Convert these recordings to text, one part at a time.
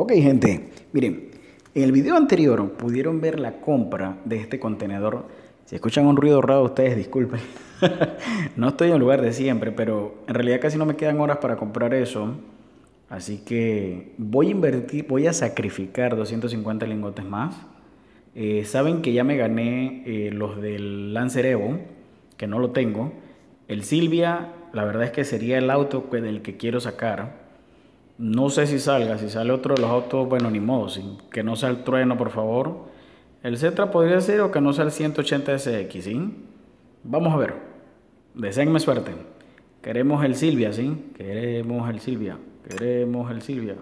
Ok, gente, miren, en el video anterior pudieron ver la compra de este contenedor. Si escuchan un ruido raro, ustedes disculpen. no estoy en el lugar de siempre, pero en realidad casi no me quedan horas para comprar eso. Así que voy a invertir, voy a sacrificar 250 lingotes más. Eh, saben que ya me gané eh, los del Lancer Evo, que no lo tengo. El Silvia, la verdad es que sería el auto del que quiero sacar. No sé si salga, si sale otro de los autos, bueno, ni modo, sin, que no sea el trueno, por favor. El Cetra podría ser o que no sea el 180SX, ¿sí? Vamos a ver. Deseenme suerte. Queremos el Silvia, ¿sí? Queremos el Silvia. Queremos el Silvia.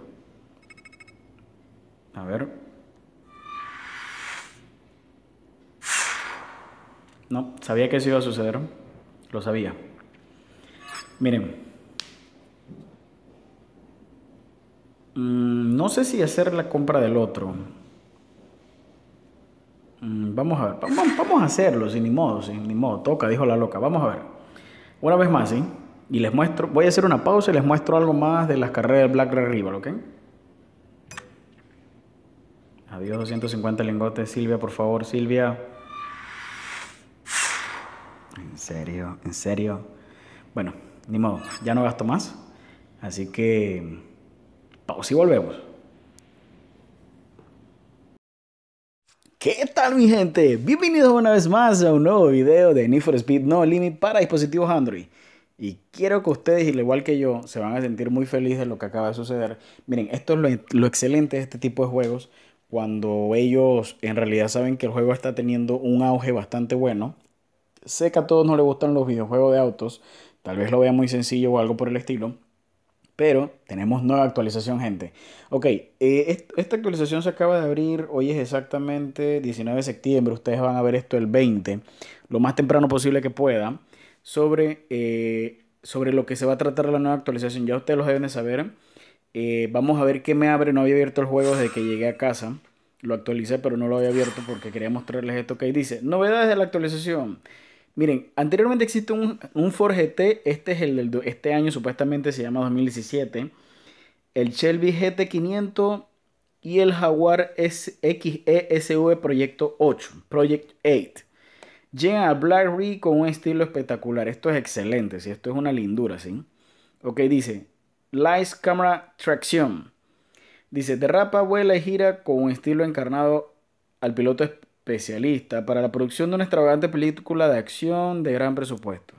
A ver. No, sabía que eso iba a suceder. Lo sabía. Miren, Mm, no sé si hacer la compra del otro. Mm, vamos a ver. Vamos, a hacerlo, sin ni modo, sin ni modo. Toca, dijo la loca. Vamos a ver. Una vez más, ¿sí? Y les muestro. Voy a hacer una pausa y les muestro algo más de las carreras del Black River, Rival, ¿ok? Adiós, 250 lingotes. Silvia, por favor, Silvia. En serio, en serio. Bueno, ni modo, ya no gasto más. Así que Pausa y volvemos. ¿Qué tal mi gente? Bienvenidos una vez más a un nuevo video de Need for Speed No Limit para dispositivos Android. Y quiero que ustedes, al igual que yo, se van a sentir muy felices de lo que acaba de suceder. Miren, esto es lo, lo excelente de este tipo de juegos, cuando ellos en realidad saben que el juego está teniendo un auge bastante bueno. Sé que a todos no les gustan los videojuegos de autos, tal vez lo vean muy sencillo o algo por el estilo, pero tenemos nueva actualización, gente. Ok, eh, esta actualización se acaba de abrir. Hoy es exactamente 19 de septiembre. Ustedes van a ver esto el 20, lo más temprano posible que pueda. Sobre, eh, sobre lo que se va a tratar la nueva actualización. Ya ustedes lo deben de saber. Eh, vamos a ver qué me abre. No había abierto el juego desde que llegué a casa. Lo actualicé, pero no lo había abierto porque quería mostrarles esto que dice. Novedades de la actualización. Miren, anteriormente existe un, un Ford GT, este es el de este año supuestamente se llama 2017, el Shelby GT500 y el Jaguar XESV Proyecto 8, Project 8. Llega a Black con un estilo espectacular, esto es excelente, esto es una lindura, ¿sí? Ok, dice, Lights, Camera, Tracción. Dice, derrapa, vuela y gira con un estilo encarnado al piloto especialista para la producción de una extravagante película de acción de gran presupuesto.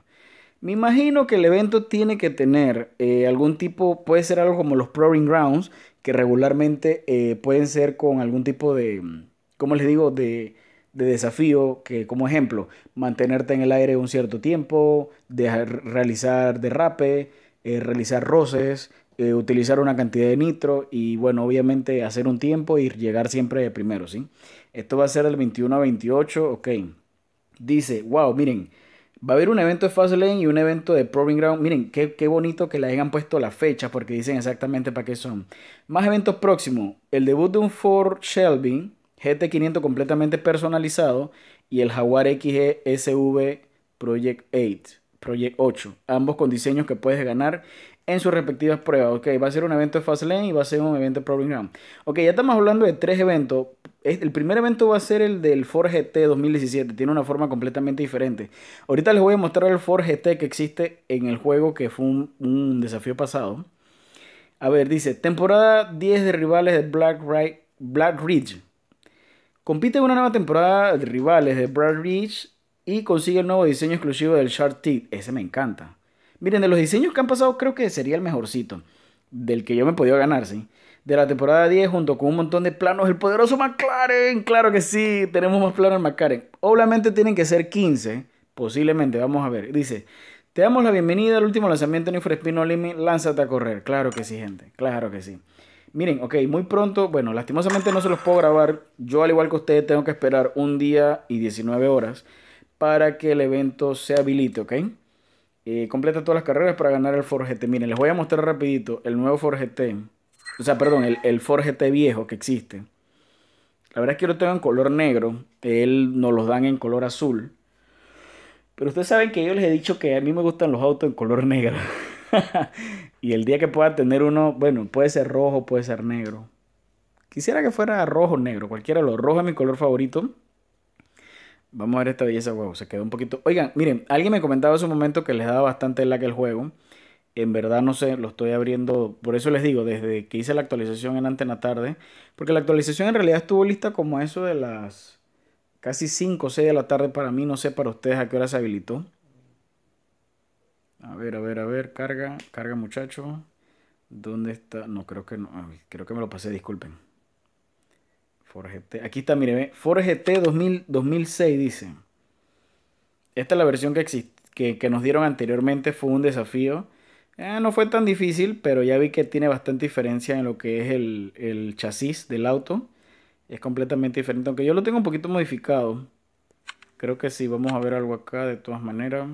Me imagino que el evento tiene que tener eh, algún tipo, puede ser algo como los Proving Grounds, que regularmente eh, pueden ser con algún tipo de, ¿cómo les digo?, de, desafío, que como ejemplo, mantenerte en el aire un cierto tiempo, realizar derrape, eh, realizar roces, utilizar una cantidad de nitro y bueno, obviamente hacer un tiempo y llegar siempre primero, ¿sí? Esto va a ser del 21 a 28, ok. Dice, wow, miren, va a haber un evento de Fastlane y un evento de Proving Ground. Miren, qué, bonito que le hayan puesto la fecha porque dicen exactamente para qué son. Más eventos próximos, el debut de un Ford Shelby GT500 completamente personalizado y el Jaguar XG SV Project 8. Project 8, ambos con diseños que puedes ganar en sus respectivas pruebas. Ok, va a ser un evento de Lane y va a ser un evento de Proving Ground. Ok, ya estamos hablando de tres eventos. El primer evento va a ser el del forge GT 2017. Tiene una forma completamente diferente. Ahorita les voy a mostrar el forge GT que existe en el juego, que fue un, desafío pasado. A ver, dice, temporada 10 de rivales de Black, Black Ridge. Compite en una nueva temporada de rivales de Black Ridge y consigue el nuevo diseño exclusivo del Shark Teeth. Ese me encanta. Miren, de los diseños que han pasado, creo que sería el mejorcito. Del que yo me podido ganar, sí. De la temporada 10, junto con un montón de planos, el poderoso McLaren. Claro que sí, tenemos más planos en McLaren. Obviamente tienen que ser 15. Posiblemente, vamos a ver. Dice: Te damos la bienvenida al último lanzamiento de Need No Limit. Lánzate a correr. Claro que sí, gente. Claro que sí. Miren, ok, muy pronto, bueno, lastimosamente no se los puedo grabar. Yo, al igual que ustedes, tengo que esperar un día y 19 horas para que el evento se habilite, ¿ok? Eh, completa todas las carreras para ganar el Ford Miren, les voy a mostrar rapidito el nuevo Ford O sea, perdón, el, el viejo que existe. La verdad es que yo lo tengo en color negro. Él nos los dan en color azul. Pero ustedes saben que yo les he dicho que a mí me gustan los autos en color negro. y el día que pueda tener uno, bueno, puede ser rojo, puede ser negro. Quisiera que fuera rojo o negro, cualquiera lo los. Rojo es mi color favorito. Vamos a ver esta belleza, huevo. se quedó un poquito... Oigan, miren, alguien me comentaba hace un momento que les daba bastante lag el juego. En verdad no sé, lo estoy abriendo, por eso les digo, desde que hice la actualización en Antena Tarde, porque la actualización en realidad estuvo lista como eso de las casi 5 o 6 de la tarde para mí, no sé para ustedes a qué hora se habilitó. A ver, a ver, a ver, carga, carga muchacho. ¿Dónde está? No, creo que no, creo que me lo pasé, disculpen. GT, Aquí está, mire, ForGT 2000, 2006 dice. Esta es la versión que, que, nos dieron anteriormente, fue un desafío. Eh, no fue tan difícil, pero ya vi que tiene bastante diferencia en lo que es el, el chasis del auto. Es completamente diferente, aunque yo lo tengo un poquito modificado. Creo que sí, vamos a ver algo acá de todas maneras.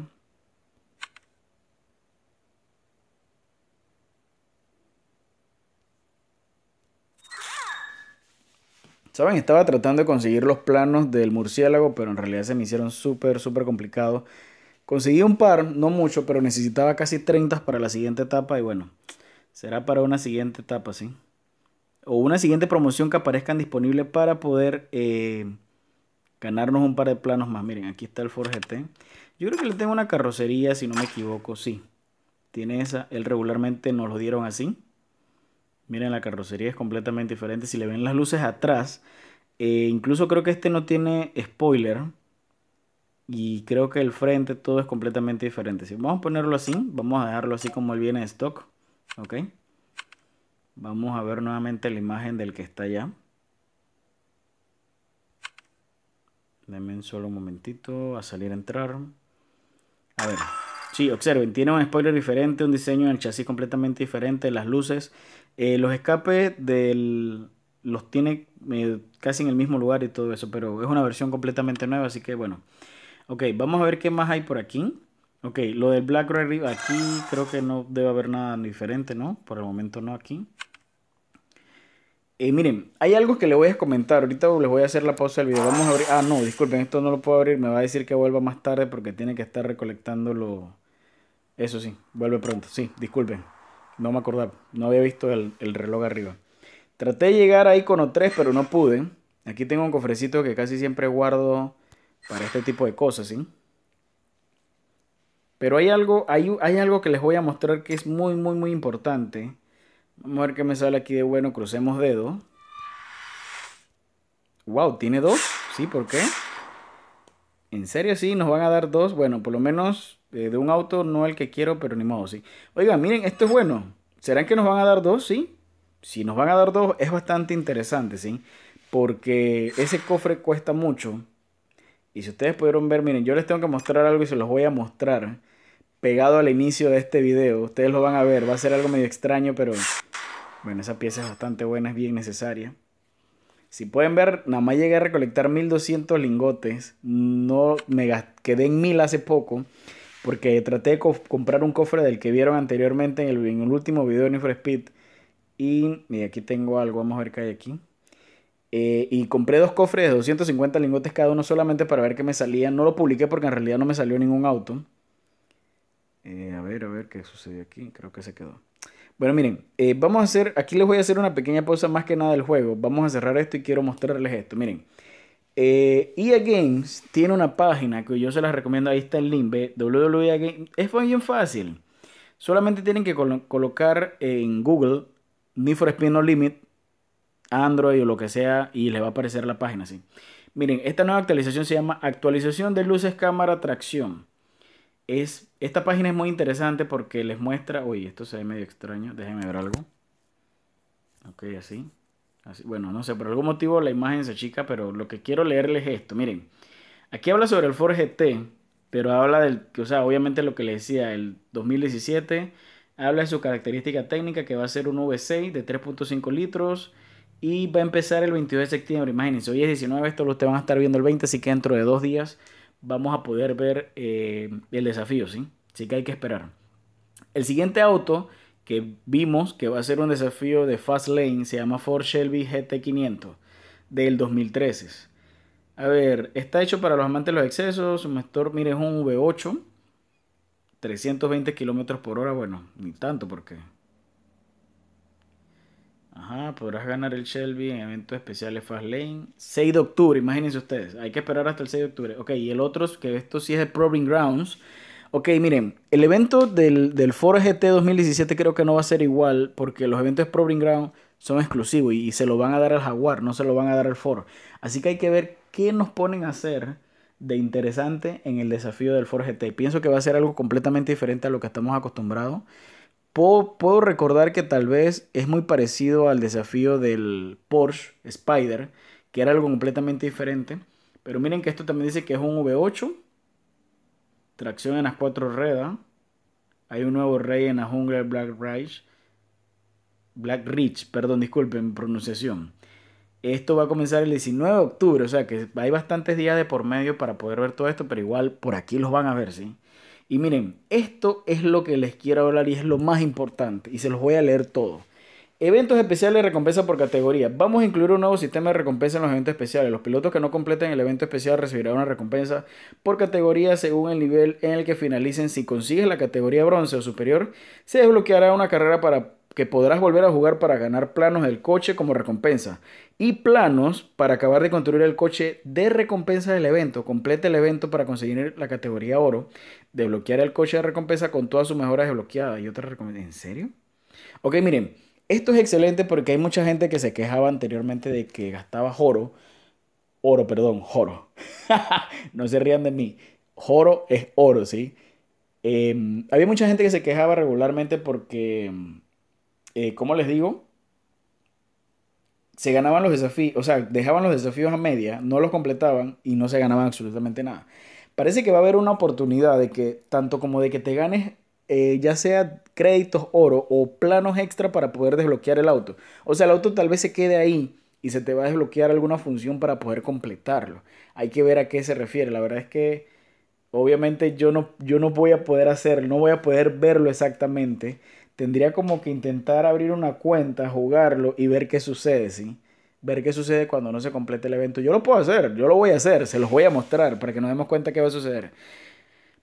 Saben, estaba tratando de conseguir los planos del murciélago, pero en realidad se me hicieron súper, súper complicados. Conseguí un par, no mucho, pero necesitaba casi 30 para la siguiente etapa y bueno, será para una siguiente etapa, ¿sí? O una siguiente promoción que aparezcan disponible para poder eh, ganarnos un par de planos más. Miren, aquí está el forjete Yo creo que le tengo una carrocería, si no me equivoco, sí. Tiene esa, él regularmente nos lo dieron así. Miren, la carrocería es completamente diferente. Si le ven las luces atrás, eh, incluso creo que este no tiene spoiler. Y creo que el frente todo es completamente diferente. Si vamos a ponerlo así, vamos a dejarlo así como el viene de stock. Ok. Vamos a ver nuevamente la imagen del que está allá. Denme solo un momentito a salir a entrar. A ver. Sí, observen, tiene un spoiler diferente, un diseño del chasis completamente diferente, las luces, eh, los escapes del, los tiene eh, casi en el mismo lugar y todo eso, pero es una versión completamente nueva, así que bueno. Ok, vamos a ver qué más hay por aquí. Ok, lo del Black aquí creo que no debe haber nada diferente, ¿no? Por el momento no aquí. Eh, miren, hay algo que les voy a comentar. Ahorita les voy a hacer la pausa del video. Vamos a abrir. Ah, no, disculpen, esto no lo puedo abrir. Me va a decir que vuelva más tarde porque tiene que estar recolectando lo Eso sí, vuelve pronto. Sí, disculpen no me acordaba, no había visto el, reloj arriba. Traté de llegar a Icono 3, pero no pude. Aquí tengo un cofrecito que casi siempre guardo para este tipo de cosas, ¿sí? Pero hay algo, hay, hay algo que les voy a mostrar que es muy, muy, muy importante. Vamos a ver qué me sale aquí de bueno. Crucemos dedo. Wow, ¿tiene dos? ¿Sí? ¿Por qué? ¿En serio sí? ¿Nos van a dar dos? Bueno, por lo menos eh, de un auto, no el que quiero, pero ni modo, sí. Oigan, miren, esto es bueno. ¿Serán que nos van a dar dos? Sí. Si nos van a dar dos, es bastante interesante, ¿sí? Porque ese cofre cuesta mucho. Y si ustedes pudieron ver, miren, yo les tengo que mostrar algo y se los voy a mostrar pegado al inicio de este video. Ustedes lo van a ver, va a ser algo medio extraño, pero bueno, esa pieza es bastante buena, es bien necesaria. Si pueden ver, nada más llegué a recolectar 1200 lingotes. No me quedé en 1000 hace poco porque traté de comprar un cofre del que vieron anteriormente en el, último video de Need for Speed. Y, aquí tengo algo, vamos a ver qué hay aquí. Eh, y compré dos cofres de 250 lingotes cada uno solamente para ver qué me salía. No lo publiqué porque en realidad no me salió ningún auto. Eh, a ver, a ver qué sucedió aquí. Creo que se quedó. Bueno, miren, eh, vamos a hacer, aquí les voy a hacer una pequeña pausa más que nada del juego. Vamos a cerrar esto y quiero mostrarles esto. Miren, eh, e Games tiene una página que yo se las recomiendo, ahí está el link, www e Games. Es bien fácil. Solamente tienen que colocar en Google Need for Speed No Limit, Android o lo que sea, y les va a aparecer la página así. Miren, esta nueva actualización se llama Actualización de Luces, Cámara, Tracción. Es, esta página es muy interesante porque les muestra. Uy, esto se ve medio extraño. Déjenme ver algo. Ok, así bueno, no sé, por algún motivo la imagen se chica, pero lo que quiero leerles es esto. Miren, aquí habla sobre el Ford GT, pero habla del, o sea, obviamente lo que le decía, el 2017, habla de su característica técnica que va a ser un V6 de 3.5 litros y va a empezar el 22 de septiembre. Imagínense, hoy es 19, esto lo ustedes van a estar viendo el 20, así que dentro de dos días vamos a poder ver eh, el desafío, ¿sí? Así que hay que esperar. El siguiente auto que vimos que va a ser un desafío de fast lane se llama Ford Shelby GT500 del 2013. A ver, está hecho para los amantes de los excesos, motor, mire, es un V8, 320 km por hora, bueno, ni tanto porque... Ajá, podrás ganar el Shelby en eventos especiales fast lane 6 de octubre, imagínense ustedes, hay que esperar hasta el 6 de octubre. Ok, y el otro, que esto sí es de Proving Grounds, Ok, miren, el evento del, del GT 2017 creo que no va a ser igual porque los eventos Proving Ground son exclusivos y, se lo van a dar al Jaguar, no se lo van a dar al Ford Así que hay que ver qué nos ponen a hacer de interesante en el desafío del Ford GT. Pienso que va a ser algo completamente diferente a lo que estamos acostumbrados. puedo recordar que tal vez es muy parecido al desafío del Porsche Spider, que era algo completamente diferente. Pero miren que esto también dice que es un V8 Tracción en las cuatro ruedas. Hay un nuevo rey en la jungla Black Ridge. Black Ridge, perdón, disculpen mi pronunciación. Esto va a comenzar el 19 de octubre, o sea que hay bastantes días de por medio para poder ver todo esto, pero igual por aquí los van a ver, ¿sí? Y miren, esto es lo que les quiero hablar y es lo más importante, y se los voy a leer todo. Eventos especiales de recompensa por categoría. Vamos a incluir un nuevo sistema de recompensa en los eventos especiales. Los pilotos que no completen el evento especial recibirán una recompensa por categoría según el nivel en el que finalicen. Si consigues la categoría bronce o superior, se desbloqueará una carrera para que podrás volver a jugar para ganar planos del coche como recompensa y planos para acabar de construir el coche de recompensa del evento. Complete el evento para conseguir la categoría oro, desbloquear el coche de recompensa con todas sus mejoras desbloqueadas y otras ¿En serio? Ok, miren, esto es excelente porque hay mucha gente que se quejaba anteriormente de que gastaba joro. Oro, perdón, joro. no se rían de mí. Joro es oro, ¿sí? Em, había mucha gente que se quejaba regularmente porque, eh, ¿cómo les digo? Se ganaban los desafíos, o sea, dejaban los desafíos a media, no los completaban y no se ganaban absolutamente nada. Parece que va a haber una oportunidad de que, tanto como de que te ganes eh, ya sea créditos oro o planos extra para poder desbloquear el auto. O sea, el auto tal vez se quede ahí y se te va a desbloquear alguna función para poder completarlo. Hay que ver a qué se refiere. La verdad es que obviamente yo no, yo no voy a poder hacerlo, no voy a poder verlo exactamente. Tendría como que intentar abrir una cuenta, jugarlo y ver qué sucede, ¿sí? Ver qué sucede cuando no se complete el evento. Yo lo puedo hacer, yo lo voy a hacer, se los voy a mostrar para que nos demos cuenta qué va a suceder.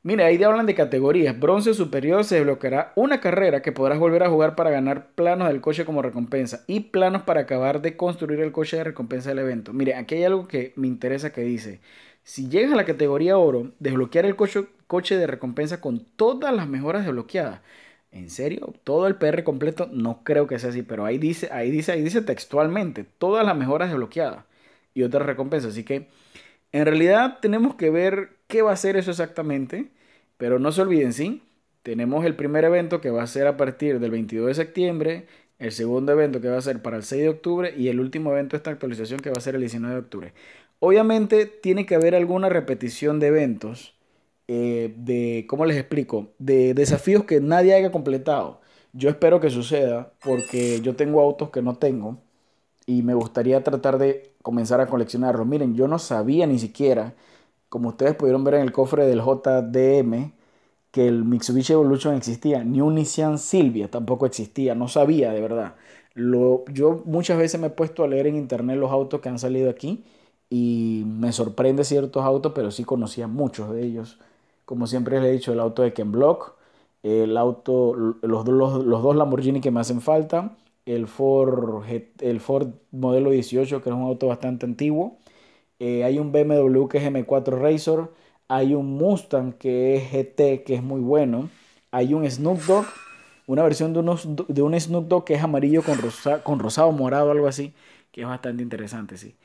Mira, ahí hablan de categorías. Bronce superior se desbloqueará una carrera que podrás volver a jugar para ganar planos del coche como recompensa y planos para acabar de construir el coche de recompensa del evento. Mire, aquí hay algo que me interesa que dice, si llegas a la categoría oro, desbloquear el coche, coche de recompensa con todas las mejoras desbloqueadas. ¿En serio? ¿Todo el PR completo? No creo que sea así, pero ahí dice, ahí dice, ahí dice textualmente, todas las mejoras desbloqueadas y otras recompensas. Así que en realidad tenemos que ver qué va a ser eso exactamente, pero no se olviden, ¿sí? Tenemos el primer evento que va a ser a partir del 22 de septiembre, el segundo evento que va a ser para el 6 de octubre y el último evento, de esta actualización que va a ser el 19 de octubre. Obviamente tiene que haber alguna repetición de eventos, eh, de, ¿cómo les explico? De desafíos que nadie haya completado. Yo espero que suceda porque yo tengo autos que no tengo y me gustaría tratar de comenzar a coleccionarlos. Miren, yo no sabía ni siquiera, como ustedes pudieron ver en el cofre del JDM, que el Mitsubishi Evolution existía, ni un Nissan Silvia tampoco existía, no sabía de verdad. Lo, yo muchas veces me he puesto a leer en internet los autos que han salido aquí y me sorprende ciertos autos, pero sí conocía muchos de ellos. Como siempre les he dicho, el auto de Ken Block, el auto, los, los dos Lamborghini que me hacen falta, el Ford, el Ford modelo 18, que es un auto bastante antiguo. Eh, hay un BMW que es M4 Razor. Hay un Mustang que es GT, que es muy bueno. Hay un Snoop Dogg, una versión de, de un Snoop Dogg que es amarillo con, rosa, con rosado morado, algo así, que es bastante interesante, sí.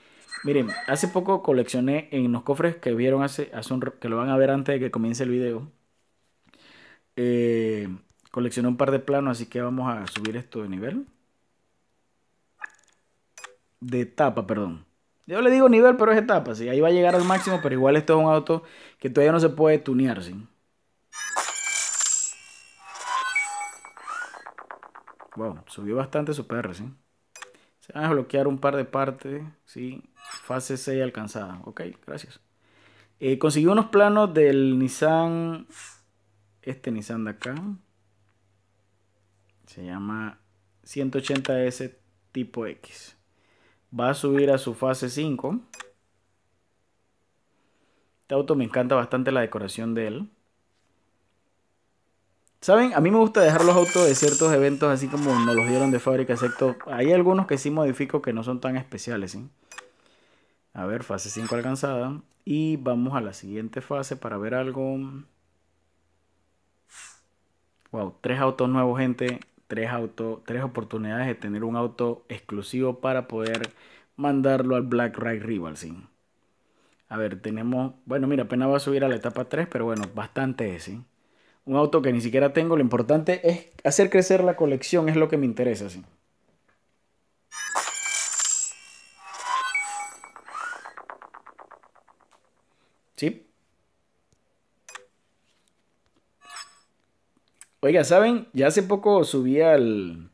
Miren, hace poco coleccioné en los cofres que vieron hace, que lo van a ver antes de que comience el video. Eh, coleccioné un par de planos, así que vamos a subir esto de nivel de etapa, perdón. Yo le digo nivel, pero es etapa, Ahí va a llegar al máximo, pero igual esto es un auto que todavía no se puede tunear, sí. Wow, subió bastante su PR, sí. Se van a desbloquear un par de partes, sí. Fase 6 alcanzada. Ok, gracias. Eh, consiguió unos planos del Nissan. Este Nissan de acá. Se llama 180S tipo X va a subir a su fase 5. Este auto me encanta bastante la decoración de él. Saben, a mí me gusta dejar los autos de ciertos eventos así como nos los dieron de fábrica, excepto hay algunos que sí modifico que no son tan especiales. A ver, fase 5 alcanzada. Y vamos a la siguiente fase para ver algo. Wow, tres autos nuevos, gente tres, auto, tres oportunidades de tener un auto exclusivo para poder mandarlo al Black Ride sí A ver, tenemos, bueno, mira, apenas va a subir a la etapa 3, pero bueno, bastante ese. Un auto que ni siquiera tengo, lo importante es hacer crecer la colección, es lo que me interesa, sí. Sí, Oiga, ¿saben? Ya hace poco subí al,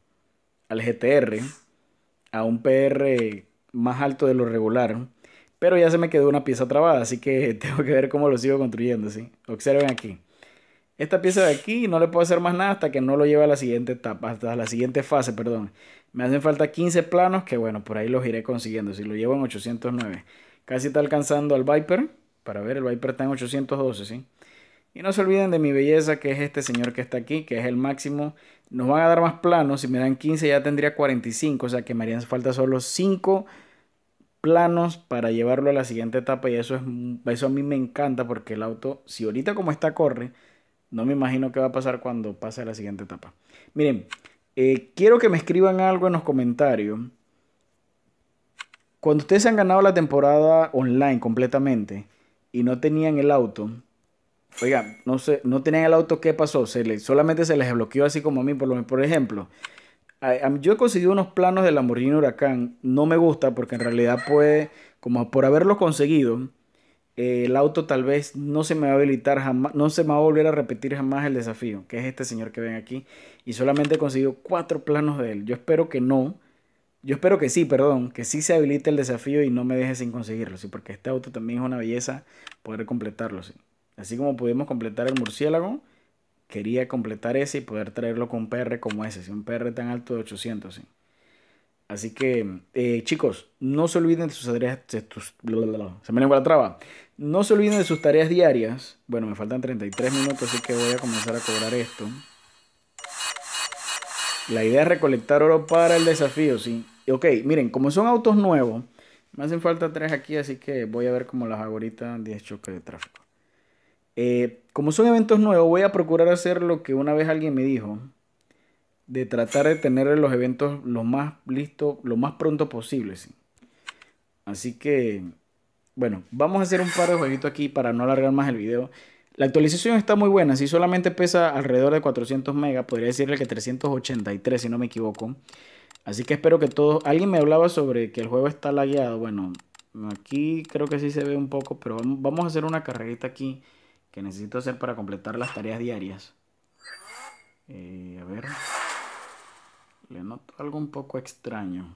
al GTR a un PR más alto de lo regular, pero ya se me quedó una pieza trabada, así que tengo que ver cómo lo sigo construyendo, ¿sí? Observen aquí. Esta pieza de aquí no le puedo hacer más nada hasta que no lo lleve a la siguiente etapa, hasta la siguiente fase, perdón. Me hacen falta 15 planos que bueno, por ahí los iré consiguiendo, si lo llevo en 809. Casi está alcanzando al Viper, para ver, el Viper está en 812, ¿sí? Y no se olviden de mi belleza, que es este señor que está aquí, que es el máximo. Nos van a dar más planos. Si me dan 15, ya tendría 45. O sea que me harían falta solo 5 planos para llevarlo a la siguiente etapa. Y eso, es, eso a mí me encanta porque el auto, si ahorita como está corre, no me imagino qué va a pasar cuando pase a la siguiente etapa. Miren, eh, quiero que me escriban algo en los comentarios. Cuando ustedes han ganado la temporada online completamente y no tenían el auto Oiga, no sé, no tenían el auto, ¿qué pasó? Se le, solamente se les bloqueó así como a mí, por, lo, por ejemplo. yo he conseguido unos planos del Lamborghini Huracán, no me gusta porque en realidad puede, como por haberlo conseguido, eh, el auto tal vez no se me va a habilitar jamás, no se me va a volver a repetir jamás el desafío, que es este señor que ven aquí, y solamente he conseguido cuatro planos de él. Yo espero que no, yo espero que sí, perdón, que sí se habilite el desafío y no me deje sin conseguirlo, ¿sí? porque este auto también es una belleza poder completarlo, sí. Así como pudimos completar el murciélago, quería completar ese y poder traerlo con PR como ese, un PR tan alto de 800. ¿sí? Así que, eh, chicos, no se olviden de sus tareas. se me la traba. No se olviden de sus tareas diarias. Bueno, me faltan 33 minutos, así que voy a comenzar a cobrar esto. La idea es recolectar oro para el desafío, sí. Ok, miren, como son autos nuevos, me hacen falta tres aquí, así que voy a ver cómo las hago ahorita 10 choques de tráfico. Eh, como son eventos nuevos, voy a procurar hacer lo que una vez alguien me dijo, de tratar de tener los eventos lo más listo, lo más pronto posible. Así que, bueno, vamos a hacer un par de jueguitos aquí para no alargar más el video. La actualización está muy buena, si solamente pesa alrededor de 400 megas, podría decirle que 383 si no me equivoco. Así que espero que todos... Alguien me hablaba sobre que el juego está lagueado. Bueno, aquí creo que sí se ve un poco, pero vamos a hacer una carrerita aquí que necesito hacer para completar las tareas diarias. Eh, a ver. Le noto algo un poco extraño.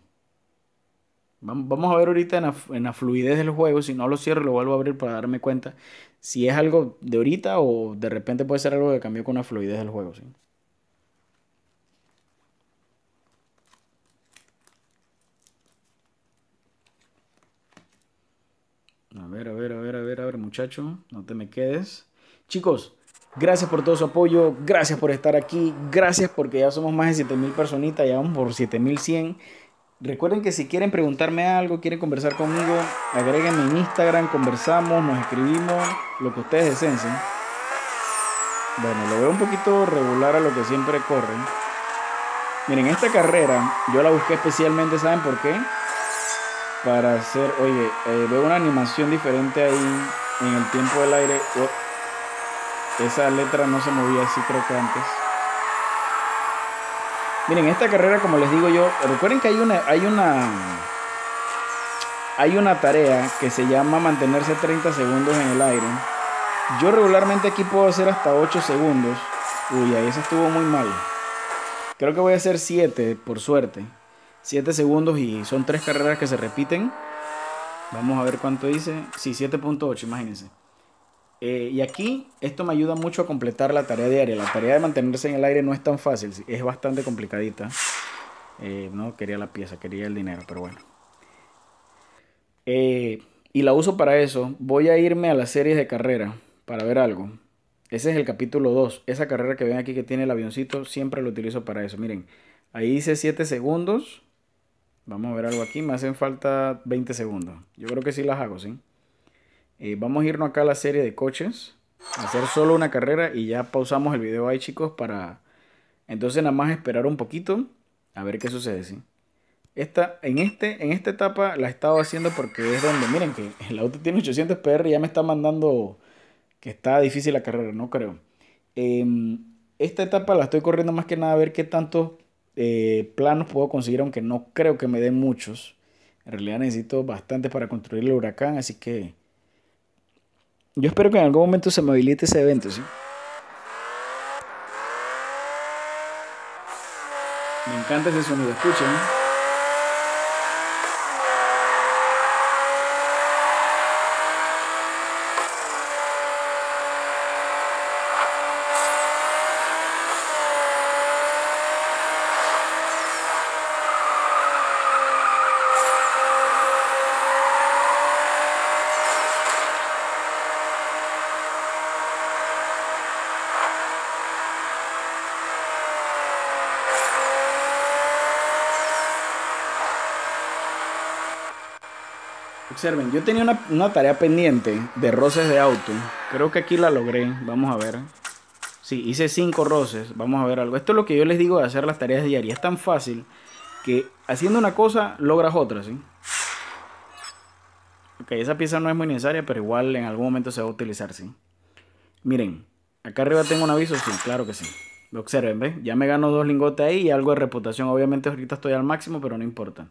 Vamos a ver ahorita en la, fluidez del juego. Si no lo cierro, lo vuelvo a abrir para darme cuenta si es algo de ahorita o de repente puede ser algo que cambió con la fluidez del juego. ¿sí? A ver, a ver, a ver, a ver, a ver, muchacho, no te me quedes. Chicos, gracias por todo su apoyo, gracias por estar aquí, gracias porque ya somos más de 7000 personitas, ya vamos por 7100. Recuerden que si quieren preguntarme algo, quieren conversar conmigo, agréguenme en Instagram, conversamos, nos escribimos, lo que ustedes deseen. Bueno, lo veo un poquito regular a lo que siempre corren. Miren, esta carrera yo la busqué especialmente, ¿saben por qué? para hacer, oye, eh, veo una animación diferente ahí en el tiempo del aire. esa letra no se movía así creo que antes. Miren, esta carrera, como les digo yo, recuerden que hay una, hay una, hay una tarea que se llama mantenerse 30 segundos en el aire. Yo regularmente aquí puedo hacer hasta 8 segundos. Uy, ahí eso estuvo muy mal. Creo que voy a hacer 7, por suerte. 7 segundos y son 3 carreras que se repiten. Vamos a ver cuánto dice. Sí, 7.8, imagínense. Eh, y aquí esto me ayuda mucho a completar la tarea diaria. La tarea de mantenerse en el aire no es tan fácil, es bastante complicadita. Eh, no quería la pieza, quería el dinero, pero bueno. Eh, y la uso para eso. Voy a irme a las series de carrera para ver algo. Ese es el capítulo 2. Esa carrera que ven aquí que tiene el avioncito, siempre lo utilizo para eso. Miren, ahí dice 7 segundos. Vamos a ver algo aquí. Me hacen falta 20 segundos. Yo creo que sí las hago, ¿sí? Eh, vamos a irnos acá a la serie de coches. Hacer solo una carrera y ya pausamos el video ahí, chicos, para... Entonces nada más esperar un poquito a ver qué sucede, ¿sí? Esta, en, este, en esta etapa la he estado haciendo porque es donde, miren que el auto tiene 800 PR y ya me está mandando que está difícil la carrera, no creo. Em, esta etapa la estoy corriendo más que nada a ver qué tanto... Eh, planos puedo conseguir, aunque no creo que me den muchos. En realidad necesito bastantes para construir el huracán, así que yo espero que en algún momento se me habilite ese evento, ¿sí? Me encanta ese sonido, escuchen. Observen, yo tenía una, tarea pendiente de roces de auto. Creo que aquí la logré. Vamos a ver. Sí, hice cinco roces. Vamos a ver algo. Esto es lo que yo les digo de hacer las tareas diarias. Es tan fácil que haciendo una cosa logras otra, ¿sí? Ok, esa pieza no es muy necesaria, pero igual en algún momento se va a utilizar, ¿sí? Miren, acá arriba tengo un aviso, sí, claro que sí. lo Observen, ¿ves? Ya me ganó dos lingotes ahí y algo de reputación. Obviamente ahorita estoy al máximo, pero no importa.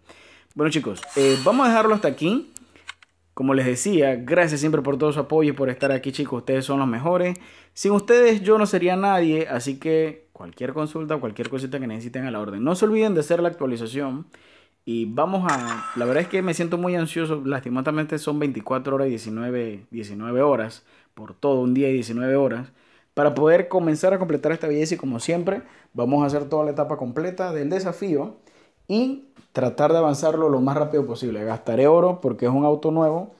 Bueno chicos, eh, vamos a dejarlo hasta aquí. Como les decía, gracias siempre por todo su apoyo y por estar aquí chicos, ustedes son los mejores. Sin ustedes yo no sería nadie, así que cualquier consulta, cualquier cosita que necesiten a la orden. No se olviden de hacer la actualización y vamos a... La verdad es que me siento muy ansioso, lastimatamente son 24 horas y 19, 19 horas, por todo un día y 19 horas, para poder comenzar a completar esta belleza y como siempre vamos a hacer toda la etapa completa del desafío y tratar de avanzarlo lo más rápido posible. Gastaré oro porque es un auto nuevo.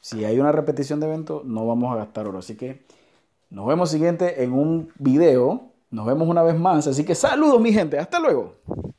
Si hay una repetición de evento, no vamos a gastar oro. Así que nos vemos siguiente en un video. Nos vemos una vez más. Así que saludos mi gente. Hasta luego.